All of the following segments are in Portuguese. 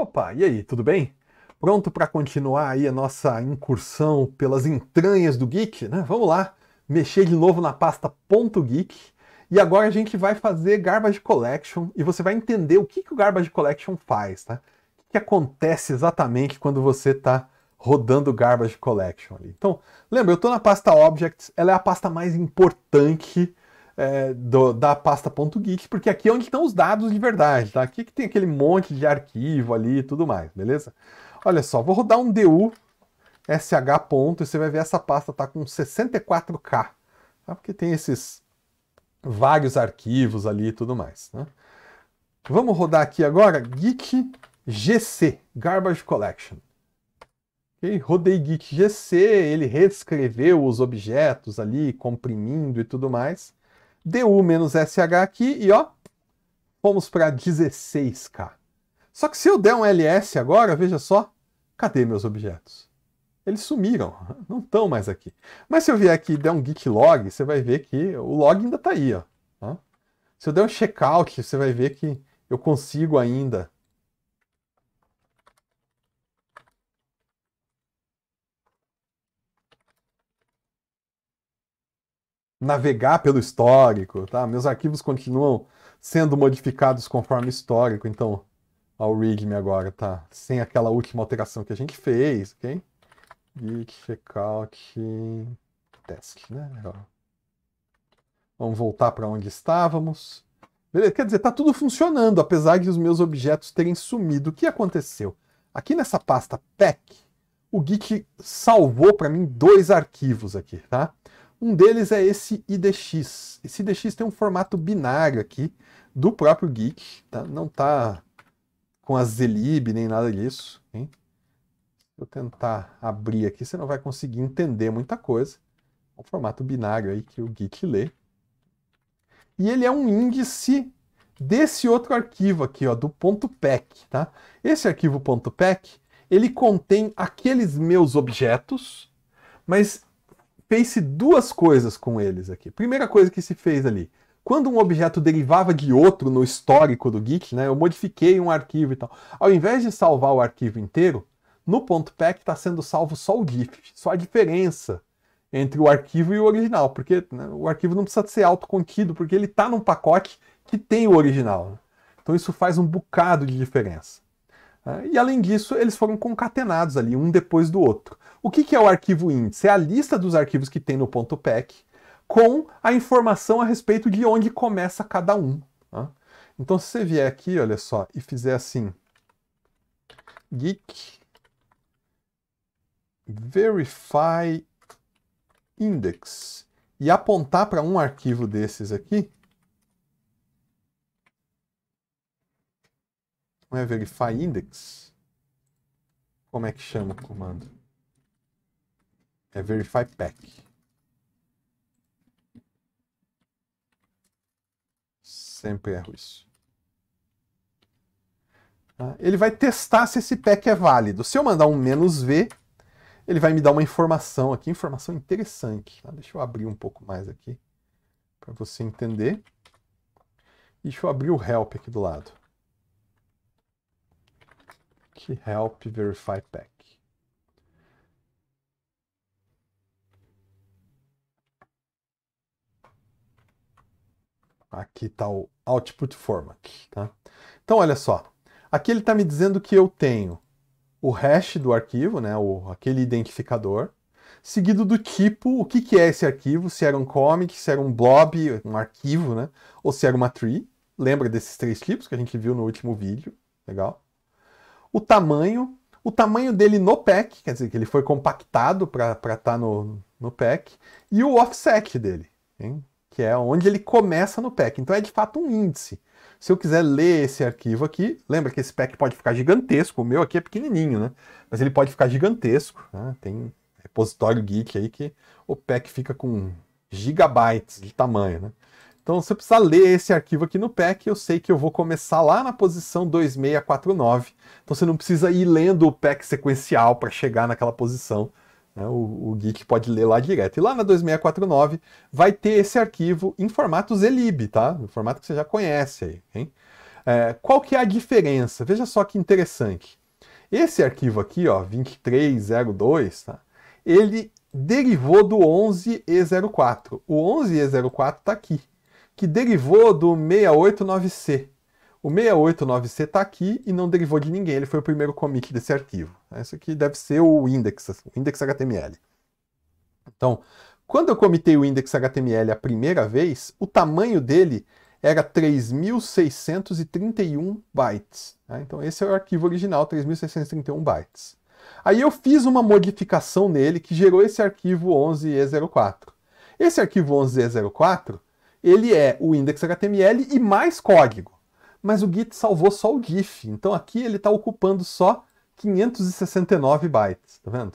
Opa, e aí, tudo bem? Pronto para continuar aí a nossa incursão pelas entranhas do Geek, né? Vamos lá, mexer de novo na pasta ponto .geek e agora a gente vai fazer Garbage Collection e você vai entender o que, que o Garbage Collection faz, tá? O que, que acontece exatamente quando você está rodando Garbage Collection ali. Então, lembra, eu estou na pasta Objects, ela é a pasta mais importante é, do, da pasta git porque aqui é onde estão os dados de verdade, tá? Aqui que tem aquele monte de arquivo ali e tudo mais, beleza? Olha só, vou rodar um du sh ponto, e você vai ver essa pasta tá com 64k, tá? Porque tem esses vários arquivos ali e tudo mais, né? Vamos rodar aqui agora git gc, garbage collection. Okay? Rodei git gc, ele reescreveu os objetos ali, comprimindo e tudo mais. DU menos SH aqui e ó, fomos para 16K. Só que se eu der um LS agora, veja só, cadê meus objetos? Eles sumiram, não estão mais aqui. Mas se eu vier aqui e der um git log, você vai ver que o log ainda está aí. Ó. Tá? Se eu der um checkout, você vai ver que eu consigo ainda navegar pelo histórico, tá? Meus arquivos continuam sendo modificados conforme o histórico, então ao readme agora, tá? Sem aquela última alteração que a gente fez, ok? Git checkout task, né? Vamos voltar para onde estávamos. Beleza, quer dizer, tá tudo funcionando, apesar de os meus objetos terem sumido. O que aconteceu? Aqui nessa pasta pack, o Git salvou para mim dois arquivos aqui, tá? Um deles é esse IDX. Esse IDX tem um formato binário aqui, do próprio Geek, tá? Não tá com a Zlib nem nada disso, hein? eu tentar abrir aqui, você não vai conseguir entender muita coisa. É um formato binário aí que o Geek lê. E ele é um índice desse outro arquivo aqui, ó, do .pack, tá? Esse arquivo .pack, ele contém aqueles meus objetos, mas fez-se duas coisas com eles aqui. Primeira coisa que se fez ali, quando um objeto derivava de outro no histórico do Git, né, eu modifiquei um arquivo e tal. Ao invés de salvar o arquivo inteiro, no ponto .pack está sendo salvo só o diff, só a diferença entre o arquivo e o original, porque né, o arquivo não precisa ser autocontido, porque ele está num pacote que tem o original. Né. Então isso faz um bocado de diferença. Ah, e além disso, eles foram concatenados ali, um depois do outro. O que, que é o arquivo índice? É a lista dos arquivos que tem no ponto pack, com a informação a respeito de onde começa cada um. Tá? Então, se você vier aqui, olha só, e fizer assim, geek verify index, e apontar para um arquivo desses aqui, não é verify index? Como é que chama o comando? É verify pack. Sempre erro isso. Tá? Ele vai testar se esse pack é válido. Se eu mandar um menos "-v", ele vai me dar uma informação aqui, informação interessante. Tá? Deixa eu abrir um pouco mais aqui para você entender. deixa eu abrir o help aqui do lado help verify pack. Aqui está o output format, tá? Então, olha só. Aqui ele está me dizendo que eu tenho o hash do arquivo, né, o, aquele identificador, seguido do tipo, o que, que é esse arquivo, se era um comic, se era um blob, um arquivo, né, ou se era uma tree. Lembra desses três tipos que a gente viu no último vídeo, legal? o tamanho, o tamanho dele no pack, quer dizer, que ele foi compactado para estar tá no, no pack, e o offset dele, hein? que é onde ele começa no pack. Então é de fato um índice. Se eu quiser ler esse arquivo aqui, lembra que esse pack pode ficar gigantesco, o meu aqui é pequenininho, né? Mas ele pode ficar gigantesco. Né? Tem repositório Git aí que o pack fica com gigabytes de tamanho, né? Então, se precisa precisar ler esse arquivo aqui no PEC, eu sei que eu vou começar lá na posição 2649. Então, você não precisa ir lendo o PEC sequencial para chegar naquela posição. Né? O, o Geek pode ler lá direto. E lá na 2649 vai ter esse arquivo em formato Zlib, tá? Um formato que você já conhece aí. Hein? É, qual que é a diferença? Veja só que interessante. Esse arquivo aqui, ó, 2302, tá? ele derivou do 11E04. O 11E04 está aqui que derivou do 689C. O 689C está aqui e não derivou de ninguém, ele foi o primeiro commit desse arquivo. Isso aqui deve ser o index, o index HTML. Então, quando eu comitei o index HTML a primeira vez, o tamanho dele era 3.631 bytes. Né? Então esse é o arquivo original, 3.631 bytes. Aí eu fiz uma modificação nele que gerou esse arquivo 11e04. Esse arquivo 11e04 ele é o index HTML e mais código. Mas o Git salvou só o diff, então aqui ele está ocupando só 569 bytes, tá vendo?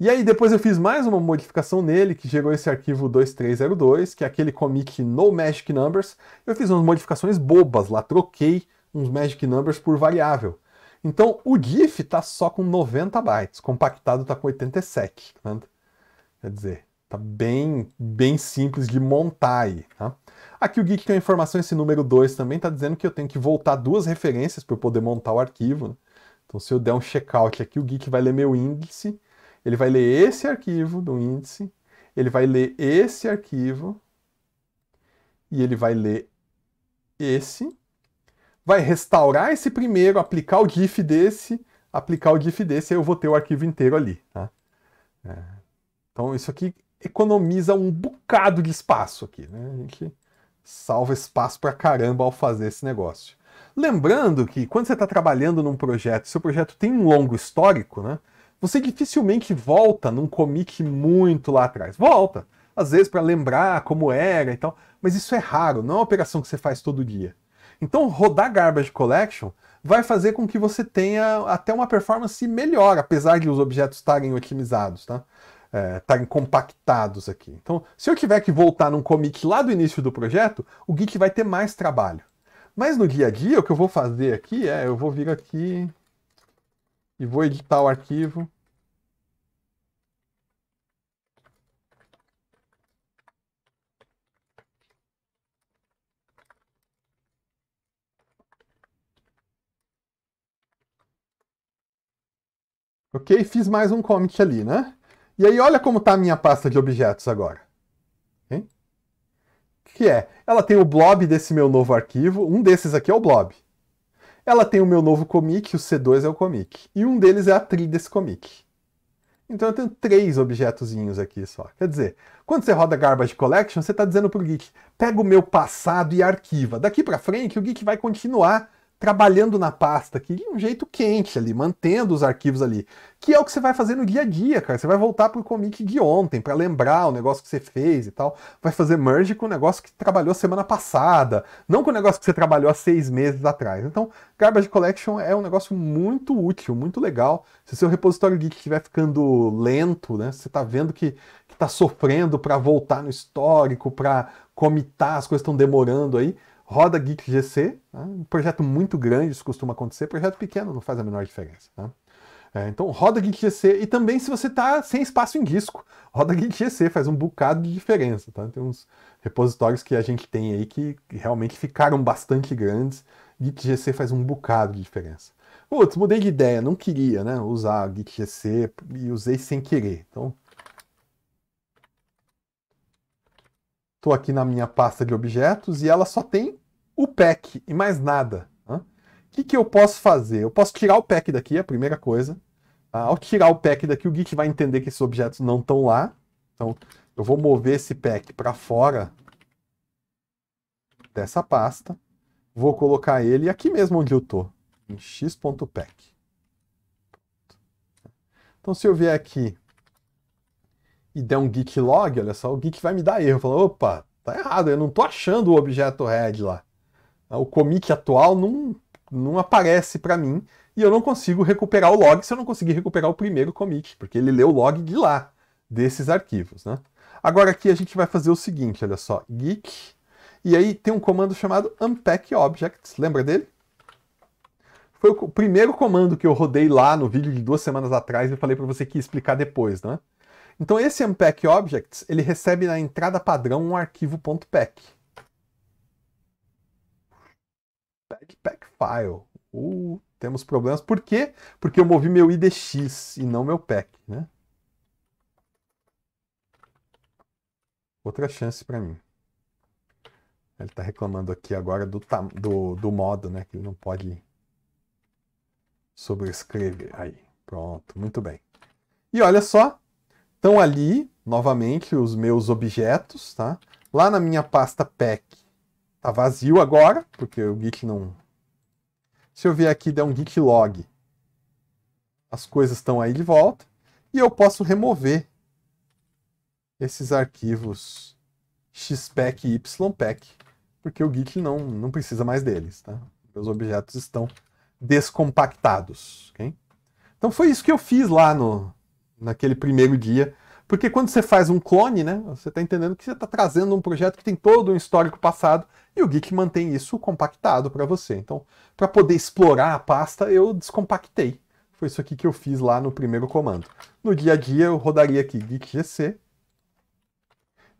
E aí depois eu fiz mais uma modificação nele, que gerou esse arquivo 2302, que é aquele commit no magic numbers. Eu fiz umas modificações bobas lá, troquei uns magic numbers por variável. Então o diff está só com 90 bytes, compactado está com 87, tá vendo? Quer dizer, Tá bem, bem simples de montar aí, tá? Aqui o Geek tem a informação, esse número 2 também está dizendo que eu tenho que voltar duas referências para eu poder montar o arquivo. Né? Então se eu der um checkout aqui, o Geek vai ler meu índice, ele vai ler esse arquivo do índice, ele vai ler esse arquivo, e ele vai ler esse, vai restaurar esse primeiro, aplicar o GIF desse, aplicar o GIF desse, aí eu vou ter o arquivo inteiro ali. Tá? É. Então isso aqui economiza um bocado de espaço aqui, né? A gente salva espaço pra caramba ao fazer esse negócio. Lembrando que quando você está trabalhando num projeto, seu projeto tem um longo histórico, né? Você dificilmente volta num comic muito lá atrás. Volta, às vezes para lembrar como era e tal, mas isso é raro, não é uma operação que você faz todo dia. Então, rodar Garbage Collection vai fazer com que você tenha até uma performance melhor, apesar de os objetos estarem otimizados, tá? estarem é, tá compactados aqui. Então, se eu tiver que voltar num commit lá do início do projeto, o Git vai ter mais trabalho. Mas no dia a dia, o que eu vou fazer aqui é, eu vou vir aqui e vou editar o arquivo. Ok, fiz mais um commit ali, né? E aí olha como está a minha pasta de objetos agora. Okay? Que é, ela tem o blob desse meu novo arquivo, um desses aqui é o blob. Ela tem o meu novo comic, o C2 é o comic. E um deles é a tri desse comic. Então eu tenho três objetozinhos aqui só. Quer dizer, quando você roda Garbage Collection, você está dizendo para o Geek, pega o meu passado e arquiva. Daqui para frente, o Geek vai continuar trabalhando na pasta aqui de um jeito quente ali, mantendo os arquivos ali. Que é o que você vai fazer no dia a dia, cara. Você vai voltar pro commit de ontem para lembrar o negócio que você fez e tal. Vai fazer merge com o negócio que trabalhou semana passada, não com o negócio que você trabalhou há seis meses atrás. Então, Garbage Collection é um negócio muito útil, muito legal. Se o seu repositório Git estiver ficando lento, né? Você tá vendo que, que tá sofrendo para voltar no histórico, para comitar, as coisas estão demorando aí Roda Geek GC, né? um projeto muito grande, isso costuma acontecer, projeto pequeno não faz a menor diferença. Né? É, então roda Geek GC e também se você está sem espaço em disco, roda Geek GC, faz um bocado de diferença. Tá? Tem uns repositórios que a gente tem aí que realmente ficaram bastante grandes, Git GC faz um bocado de diferença. Putz, mudei de ideia, não queria né, usar Git GC e usei sem querer. Então, estou aqui na minha pasta de objetos e ela só tem o pack e mais nada. O que, que eu posso fazer? Eu posso tirar o pack daqui, a primeira coisa. Tá? Ao tirar o pack daqui, o Git vai entender que esses objetos não estão lá. Então, eu vou mover esse pack para fora dessa pasta. Vou colocar ele aqui mesmo onde eu estou, em x.pack. Então, se eu vier aqui e der um git log, olha só, o git vai me dar erro. Falar, opa, tá errado, eu não estou achando o objeto head lá. Ah, o comic atual não, não aparece para mim e eu não consigo recuperar o log se eu não conseguir recuperar o primeiro comic, porque ele leu o log de lá, desses arquivos, né? Agora aqui a gente vai fazer o seguinte, olha só, geek, e aí tem um comando chamado unpack objects, lembra dele? Foi o primeiro comando que eu rodei lá no vídeo de duas semanas atrás e eu falei para você que ia explicar depois, né? Então esse unpack objects, ele recebe na entrada padrão um arquivo .pack. Jetpack File. Uh, temos problemas. Por quê? Porque eu movi meu IDX e não meu pack, né? Outra chance para mim. Ele está reclamando aqui agora do, do, do modo, né? Que ele não pode sobrescrever. Aí, pronto, muito bem. E olha só, estão ali, novamente, os meus objetos, tá? Lá na minha pasta pack Tá vazio agora, porque o Git não... Se eu vier aqui der um Git log, as coisas estão aí de volta. E eu posso remover esses arquivos xpack e ypack, porque o Git não, não precisa mais deles, tá? Meus objetos estão descompactados, Então foi isso que eu fiz lá no, naquele primeiro dia porque quando você faz um clone, né, você está entendendo que você está trazendo um projeto que tem todo um histórico passado e o Geek mantém isso compactado para você. Então, para poder explorar a pasta, eu descompactei. Foi isso aqui que eu fiz lá no primeiro comando. No dia a dia, eu rodaria aqui Geek GC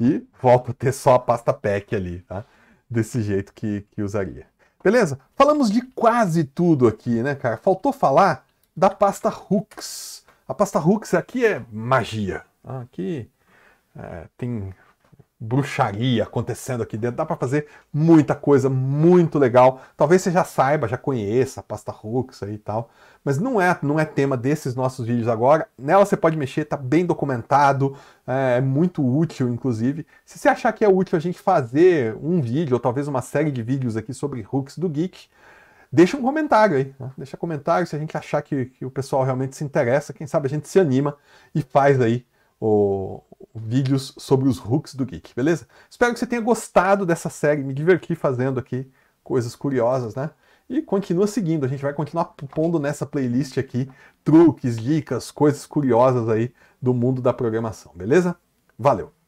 e volto a ter só a pasta pack ali, tá? Desse jeito que, que usaria. Beleza? Falamos de quase tudo aqui, né, cara? Faltou falar da pasta hooks. A pasta hooks aqui é magia. Ah, aqui é, tem bruxaria acontecendo aqui dentro. Dá para fazer muita coisa muito legal. Talvez você já saiba, já conheça a pasta Hooks aí e tal, mas não é, não é tema desses nossos vídeos agora. Nela você pode mexer, tá bem documentado, é, é muito útil inclusive. Se você achar que é útil a gente fazer um vídeo ou talvez uma série de vídeos aqui sobre hooks do Geek, deixa um comentário aí, né? deixa comentário se a gente achar que, que o pessoal realmente se interessa, quem sabe a gente se anima e faz aí o, vídeos sobre os hooks do Geek, beleza? Espero que você tenha gostado dessa série, me diverti fazendo aqui coisas curiosas, né? E continua seguindo, a gente vai continuar pondo nessa playlist aqui truques, dicas, coisas curiosas aí do mundo da programação, beleza? Valeu!